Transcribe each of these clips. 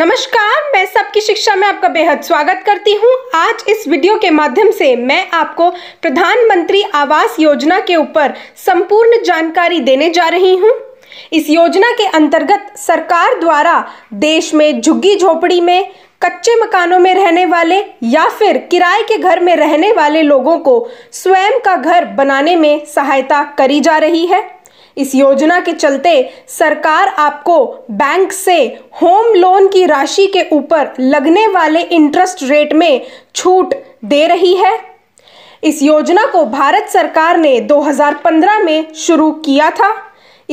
नमस्कार मैं सबकी शिक्षा में आपका बेहद स्वागत करती हूं। आज इस वीडियो के माध्यम से मैं आपको प्रधानमंत्री आवास योजना के ऊपर संपूर्ण जानकारी देने जा रही हूं। इस योजना के अंतर्गत सरकार द्वारा देश में झुग्गी झोपड़ी में कच्चे मकानों में रहने वाले या फिर किराए के घर में रहने वाले लोगों को स्वयं का घर बनाने में सहायता करी जा रही है इस योजना के चलते सरकार आपको बैंक से होम लोन की राशि के ऊपर लगने वाले इंटरेस्ट रेट में छूट दे रही है इस योजना को भारत सरकार ने 2015 में शुरू किया था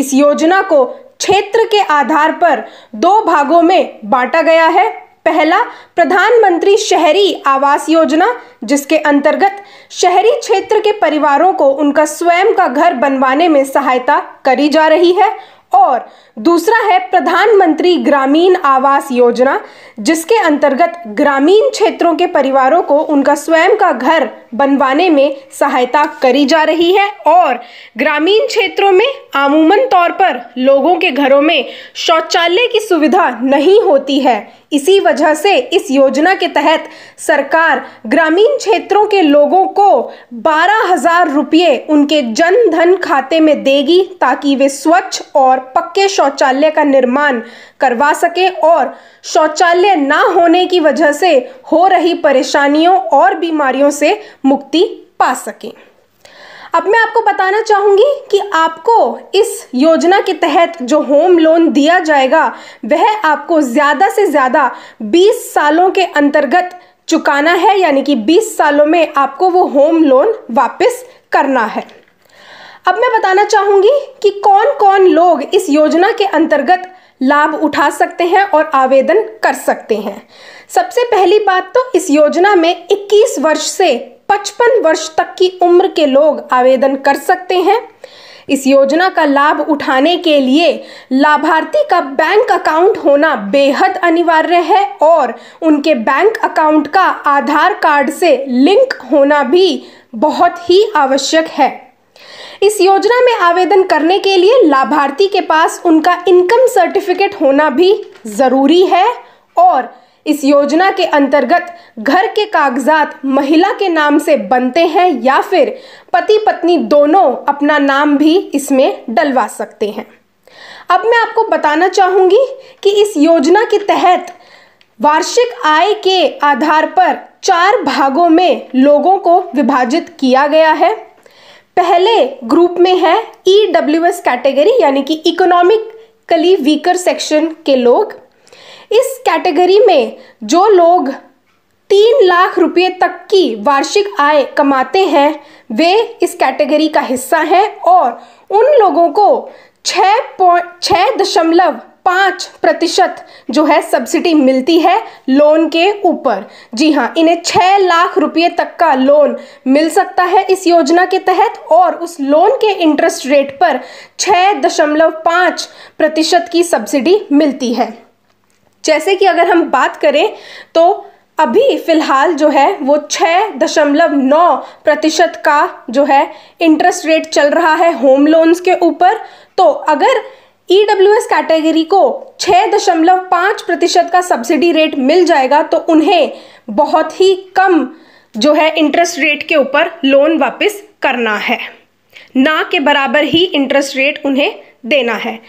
इस योजना को क्षेत्र के आधार पर दो भागों में बांटा गया है पहला प्रधानमंत्री शहरी आवास योजना जिसके अंतर्गत शहरी क्षेत्र के परिवारों को उनका स्वयं का घर बनवाने में सहायता करी जा रही है और दूसरा है प्रधानमंत्री ग्रामीण आवास योजना जिसके अंतर्गत ग्रामीण क्षेत्रों के परिवारों को उनका स्वयं का घर बनवाने में सहायता करी जा रही है और ग्रामीण क्षेत्रों में आमूमन तौर पर लोगों के घरों में शौचालय की सुविधा नहीं होती है इसी वजह से इस योजना के तहत सरकार ग्रामीण क्षेत्रों के लोगों को बारह हजार रुपये उनके जन धन खाते में देगी ताकि वे स्वच्छ और पक्के शौच शौचालय का निर्माण करवा सके और शौचालय ना होने की वजह से हो रही परेशानियों और बीमारियों से मुक्ति पा सकें अब मैं आपको बताना चाहूँगी कि आपको इस योजना के तहत जो होम लोन दिया जाएगा वह आपको ज़्यादा से ज़्यादा 20 सालों के अंतर्गत चुकाना है यानी कि 20 सालों में आपको वो होम लोन वापस करना है अब मैं बताना चाहूँगी कि कौन कौन लोग इस योजना के अंतर्गत लाभ उठा सकते हैं और आवेदन कर सकते हैं सबसे पहली बात तो इस योजना में 21 वर्ष से 55 वर्ष तक की उम्र के लोग आवेदन कर सकते हैं इस योजना का लाभ उठाने के लिए लाभार्थी का बैंक अकाउंट होना बेहद अनिवार्य है और उनके बैंक अकाउंट का आधार कार्ड से लिंक होना भी बहुत ही आवश्यक है इस योजना में आवेदन करने के लिए लाभार्थी के पास उनका इनकम सर्टिफिकेट होना भी ज़रूरी है और इस योजना के अंतर्गत घर के कागजात महिला के नाम से बनते हैं या फिर पति पत्नी दोनों अपना नाम भी इसमें डलवा सकते हैं अब मैं आपको बताना चाहूँगी कि इस योजना के तहत वार्षिक आय के आधार पर चार भागों में लोगों को विभाजित किया गया है पहले ग्रुप में है ई डब्ल्यू एस कैटेगरी यानी कि इकोनॉमिकली वीकर सेक्शन के लोग इस कैटेगरी में जो लोग तीन लाख रुपये तक की वार्षिक आय कमाते हैं वे इस कैटेगरी का हिस्सा हैं और उन लोगों को छः पॉइंट छः दशमलव पाँच प्रतिशत जो है सब्सिडी मिलती है लोन के ऊपर जी हाँ इन्हें छः लाख रुपये तक का लोन मिल सकता है इस योजना के तहत और उस लोन के इंटरेस्ट रेट पर छः दशमलव पाँच प्रतिशत की सब्सिडी मिलती है जैसे कि अगर हम बात करें तो अभी फ़िलहाल जो है वो छः दशमलव नौ प्रतिशत का जो है इंटरेस्ट रेट चल रहा है होम लोन्स के ऊपर तो अगर ईडब्ल्यूएस e कैटेगरी को दशमलव पाँच प्रतिशत का सब्सिडी रेट मिल जाएगा तो उन्हें बहुत ही कम जो है इंटरेस्ट रेट के ऊपर लोन वापस करना है ना के बराबर ही इंटरेस्ट रेट उन्हें देना है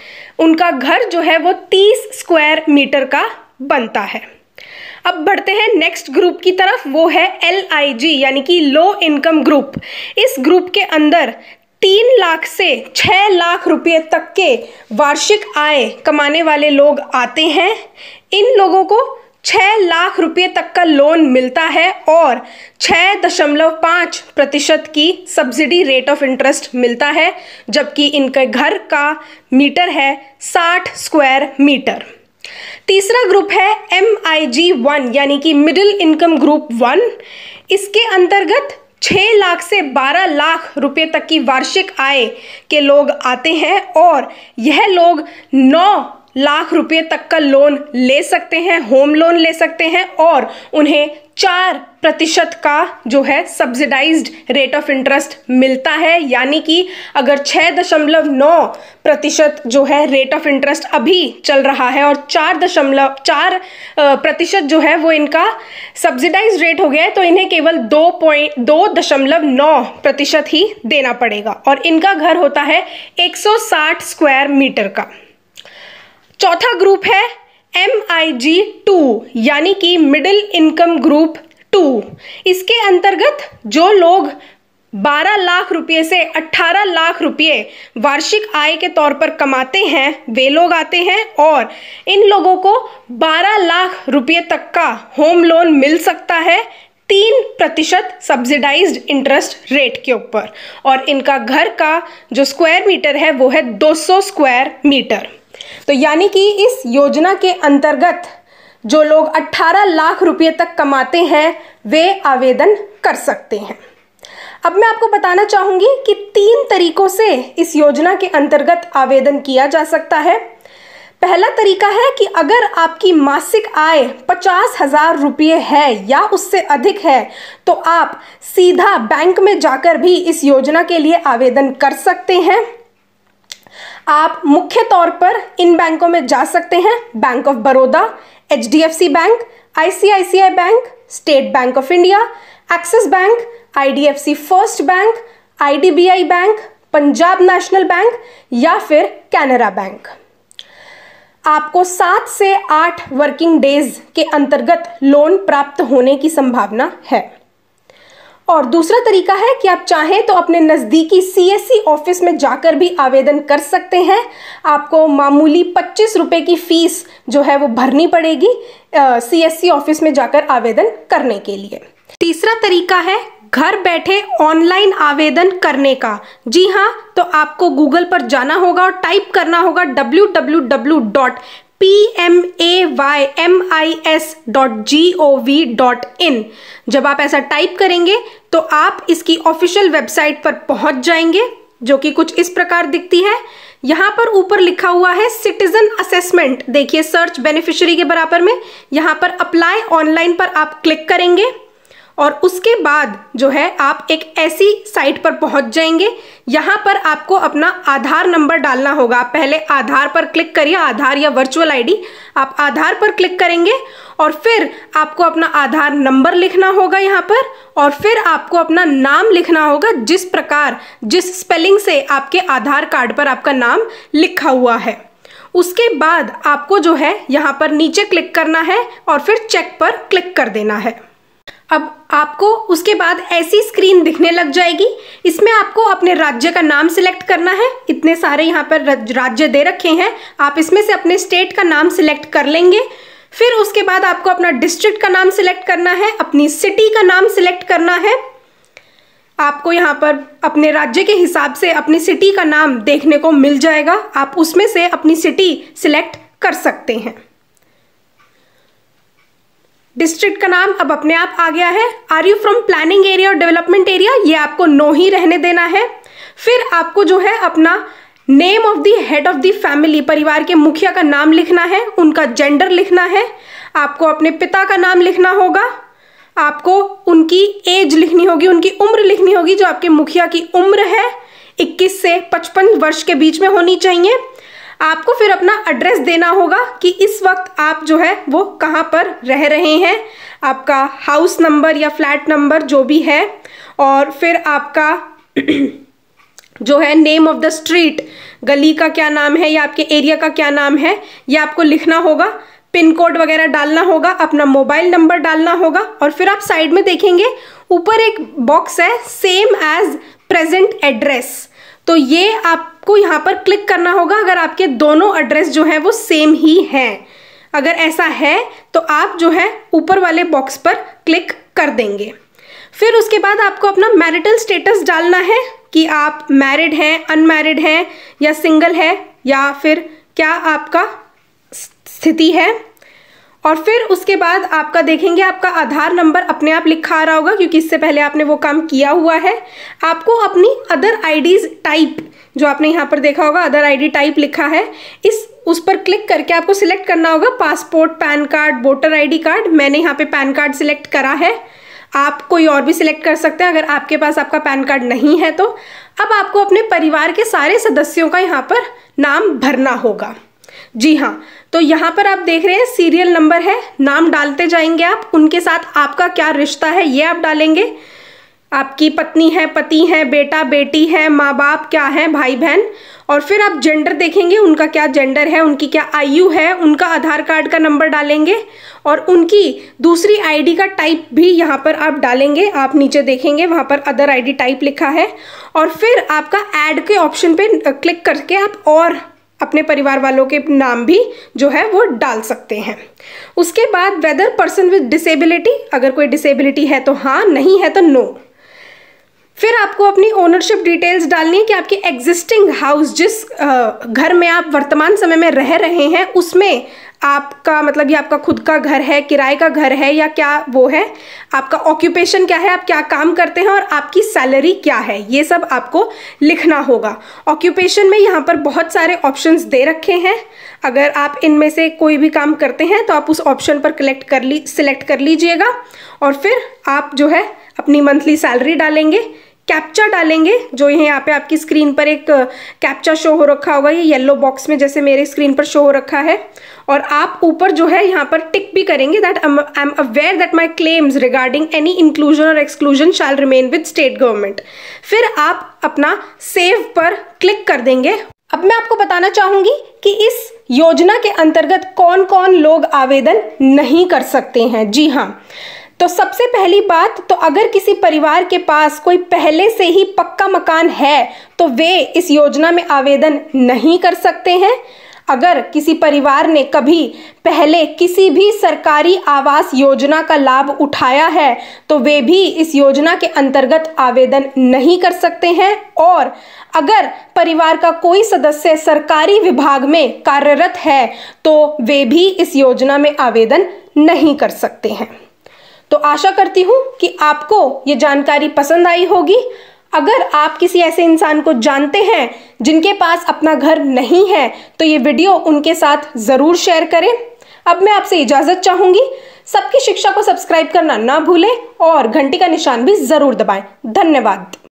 उनका घर जो है वो 30 स्क्वायर मीटर का बनता है अब बढ़ते हैं नेक्स्ट ग्रुप की तरफ वो है एल यानी कि लो इनकम ग्रुप इस ग्रुप के अंदर तीन लाख से छः लाख रुपये तक के वार्षिक आय कमाने वाले लोग आते हैं इन लोगों को छः लाख रुपये तक का लोन मिलता है और छः दशमलव पाँच प्रतिशत की सब्सिडी रेट ऑफ इंटरेस्ट मिलता है जबकि इनके घर का मीटर है साठ स्क्वायर मीटर तीसरा ग्रुप है एम आई जी वन यानी कि मिडिल इनकम ग्रुप वन इसके अंतर्गत छः लाख से बारह लाख रुपए तक की वार्षिक आय के लोग आते हैं और यह लोग नौ लाख रुपए तक का लोन ले सकते हैं होम लोन ले सकते हैं और उन्हें चार प्रतिशत का जो है सब्सिडाइज्ड रेट ऑफ इंटरेस्ट मिलता है यानी कि अगर छः दशमलव नौ प्रतिशत जो है रेट ऑफ इंटरेस्ट अभी चल रहा है और चार दशमलव चार प्रतिशत जो है वो इनका सब्सिडाइज रेट हो गया है तो इन्हें केवल दो पॉइंट दो दशमलव नौ प्रतिशत ही देना पड़ेगा और इनका घर होता है एक स्क्वायर मीटर का चौथा ग्रुप है एम आई जी टू यानी कि मिडिल इनकम ग्रुप टू इसके अंतर्गत जो लोग 12 लाख रुपए से 18 लाख रुपए वार्षिक आय के तौर पर कमाते हैं वे लोग आते हैं और इन लोगों को 12 लाख रुपए तक का होम लोन मिल सकता है तीन प्रतिशत सब्सिडाइज इंटरेस्ट रेट के ऊपर और इनका घर का जो स्क्वायर मीटर है वो है 200 स्क्वायर मीटर तो यानी कि इस योजना के अंतर्गत जो लोग 18 लाख रुपए तक कमाते हैं वे आवेदन कर सकते हैं अब मैं आपको बताना चाहूंगी कि तीन तरीकों से इस योजना के अंतर्गत आवेदन किया जा सकता है पहला तरीका है कि अगर आपकी मासिक आय पचास हज़ार रुपये है या उससे अधिक है तो आप सीधा बैंक में जाकर भी इस योजना के लिए आवेदन कर सकते हैं आप मुख्य तौर पर इन बैंकों में जा सकते हैं Bank of Baroda H D F C Bank ICICI Bank State Bank of India Axis Bank I D F C First Bank I D B I Bank Punjab National Bank या फिर कैनरा बैंक आपको सात से आठ वर्किंग डेज के अंतर्गत loan प्राप्त होने की संभावना है और दूसरा तरीका है कि आप चाहें तो अपने नज़दीकी सी e ऑफिस में जाकर भी आवेदन कर सकते हैं आपको मामूली पच्चीस रुपये की फ़ीस जो है वो भरनी पड़ेगी सी e ऑफिस में जाकर आवेदन करने के लिए तीसरा तरीका है घर बैठे ऑनलाइन आवेदन करने का जी हाँ तो आपको गूगल पर जाना होगा और टाइप करना होगा W W W dot P M A Y M I S dot G O V dot in जब आप ऐसा टाइप करेंगे तो आप इसकी ऑफिशियल वेबसाइट पर पहुंच जाएंगे जो कि कुछ इस प्रकार दिखती है यहाँ पर ऊपर लिखा हुआ है सिटीजन असेसमेंट देखिए सर्च बेनिफिशियरी के बराबर में यहाँ पर अप्लाई ऑनलाइन पर आप क्लिक करेंगे और उसके बाद जो है आप एक ऐसी साइट पर पहुंच जाएंगे यहाँ पर आपको अपना आधार नंबर डालना होगा आप पहले आधार पर क्लिक करिए आधार या वर्चुअल आईडी आप आधार पर क्लिक करेंगे और फिर आपको अपना आधार नंबर लिखना होगा यहाँ पर और फिर आपको अपना नाम लिखना होगा जिस प्रकार जिस स्पेलिंग से आपके आधार कार्ड पर आपका नाम लिखा हुआ है उसके बाद आपको जो है यहाँ पर नीचे क्लिक करना है और फिर चेक पर क्लिक कर देना है अब आपको उसके बाद ऐसी स्क्रीन दिखने लग जाएगी इसमें आपको अपने राज्य का नाम सिलेक्ट करना है इतने सारे यहाँ पर राज्य दे रखे हैं आप इसमें से अपने स्टेट का नाम सिलेक्ट कर लेंगे फिर उसके बाद आपको अपना डिस्ट्रिक्ट का नाम सिलेक्ट करना है अपनी सिटी का नाम सिलेक्ट करना है आपको यहाँ पर अपने राज्य के हिसाब से अपनी सिटी का नाम देखने को मिल जाएगा आप उसमें से अपनी सिटी सिलेक्ट कर सकते हैं डिस्ट्रिक्ट का नाम अब अपने आप आ गया है are you from planning area और डेवलपमेंट एरिया ये आपको नो ही रहने देना है फिर आपको जो है अपना name of the head of the family परिवार के मुखिया का नाम लिखना है उनका जेंडर लिखना है आपको अपने पिता का नाम लिखना होगा आपको उनकी एज लिखनी होगी उनकी उम्र लिखनी होगी जो आपके मुखिया की उम्र है 21 से 55 वर्ष के बीच में होनी चाहिए आपको फिर अपना एड्रेस देना होगा कि इस वक्त आप जो है वो कहाँ पर रह रहे हैं आपका हाउस नंबर या फ्लैट नंबर जो भी है और फिर आपका जो है नेम ऑफ द स्ट्रीट गली का क्या नाम है या आपके एरिया का क्या नाम है ये आपको लिखना होगा पिन कोड वगैरह डालना होगा अपना मोबाइल नंबर डालना होगा और फिर आप साइड में देखेंगे ऊपर एक बॉक्स है सेम एज प्रेजेंट एड्रेस तो ये आपको यहाँ पर क्लिक करना होगा अगर आपके दोनों एड्रेस जो हैं वो सेम ही हैं अगर ऐसा है तो आप जो है ऊपर वाले बॉक्स पर क्लिक कर देंगे फिर उसके बाद आपको अपना मैरिटल स्टेटस डालना है कि आप मैरिड हैं अनमैरिड हैं या सिंगल है या फिर क्या आपका स्थिति है और फिर उसके बाद आपका देखेंगे आपका आधार नंबर अपने आप लिखा आ रहा होगा क्योंकि इससे पहले आपने वो काम किया हुआ है आपको अपनी अदर आईडीज टाइप जो आपने यहाँ पर देखा होगा अदर आईडी टाइप लिखा है इस उस पर क्लिक करके आपको सिलेक्ट करना होगा passport PAN card voter ID card मैंने यहाँ पे पैन कार्ड सिलेक्ट करा है आप कोई और भी सिलेक्ट कर सकते हैं अगर आपके पास आपका पैन कार्ड नहीं है तो अब आपको अपने परिवार के सारे सदस्यों का यहाँ पर नाम भरना होगा जी हाँ तो यहाँ पर आप देख रहे हैं सीरियल नंबर है नाम डालते जाएंगे आप उनके साथ आपका क्या रिश्ता है ये आप डालेंगे आपकी पत्नी है पति है बेटा बेटी है माँ बाप क्या है भाई बहन और फिर आप जेंडर देखेंगे उनका क्या जेंडर है उनकी क्या आयु है उनका आधार कार्ड का नंबर डालेंगे और उनकी दूसरी आईडी का टाइप भी यहाँ पर आप डालेंगे आप नीचे देखेंगे वहाँ पर अदर आईडी टाइप लिखा है और फिर आपका ऐड के ऑप्शन पे क्लिक करके आप और अपने परिवार वालों के नाम भी जो है वो डाल सकते हैं उसके बाद वेदर पर्सन विद डिसेबिलिटी अगर कोई डिसेबिलिटी है तो हाँ नहीं है तो नो फिर आपको अपनी ओनरशिप डिटेल्स डालनी है कि आपकी एग्जिस्टिंग हाउस जिस घर में आप वर्तमान समय में रह रहे हैं उसमें आपका मतलब ये आपका खुद का घर है किराए का घर है या क्या वो है आपका ऑक्यूपेशन क्या है आप क्या काम करते हैं और आपकी सैलरी क्या है ये सब आपको लिखना होगा ऑक्यूपेशन में यहाँ पर बहुत सारे ऑप्शंस दे रखे हैं अगर आप इनमें से कोई भी काम करते हैं तो आप उस ऑप्शन पर कलेक्ट कर ली सिलेक्ट कर लीजिएगा और फिर आप जो है अपनी मंथली सैलरी डालेंगे कैप्चा डालेंगे जो ये यहाँ पे आपकी स्क्रीन पर एक कैप्चा शो हो रखा होगा ये येलो बॉक्स में जैसे मेरे स्क्रीन पर शो हो रखा है और आप ऊपर जो है यहाँ पर टिक भी करेंगे that I am aware that my claims regarding any inclusion or exclusion shall remain with state government फिर आप अपना सेव पर क्लिक कर देंगे अब मैं आपको बताना चाहूंगी कि इस योजना के अंतर्गत कौन कौन लोग आवेदन नहीं कर सकते हैं जी हाँ तो सबसे पहली बात तो अगर किसी परिवार के पास कोई पहले से ही पक्का मकान है तो वे इस योजना में आवेदन नहीं कर सकते हैं अगर किसी परिवार ने कभी पहले किसी भी सरकारी आवास योजना का लाभ उठाया है तो वे भी इस योजना के अंतर्गत आवेदन नहीं कर सकते हैं और अगर परिवार का कोई सदस्य सरकारी विभाग में कार्यरत है तो वे भी इस योजना में आवेदन नहीं कर सकते हैं तो आशा करती हूँ कि आपको ये जानकारी पसंद आई होगी अगर आप किसी ऐसे इंसान को जानते हैं जिनके पास अपना घर नहीं है तो ये वीडियो उनके साथ ज़रूर शेयर करें अब मैं आपसे इजाज़त चाहूँगी सबकी शिक्षा को सब्सक्राइब करना ना भूलें और घंटी का निशान भी ज़रूर दबाएं धन्यवाद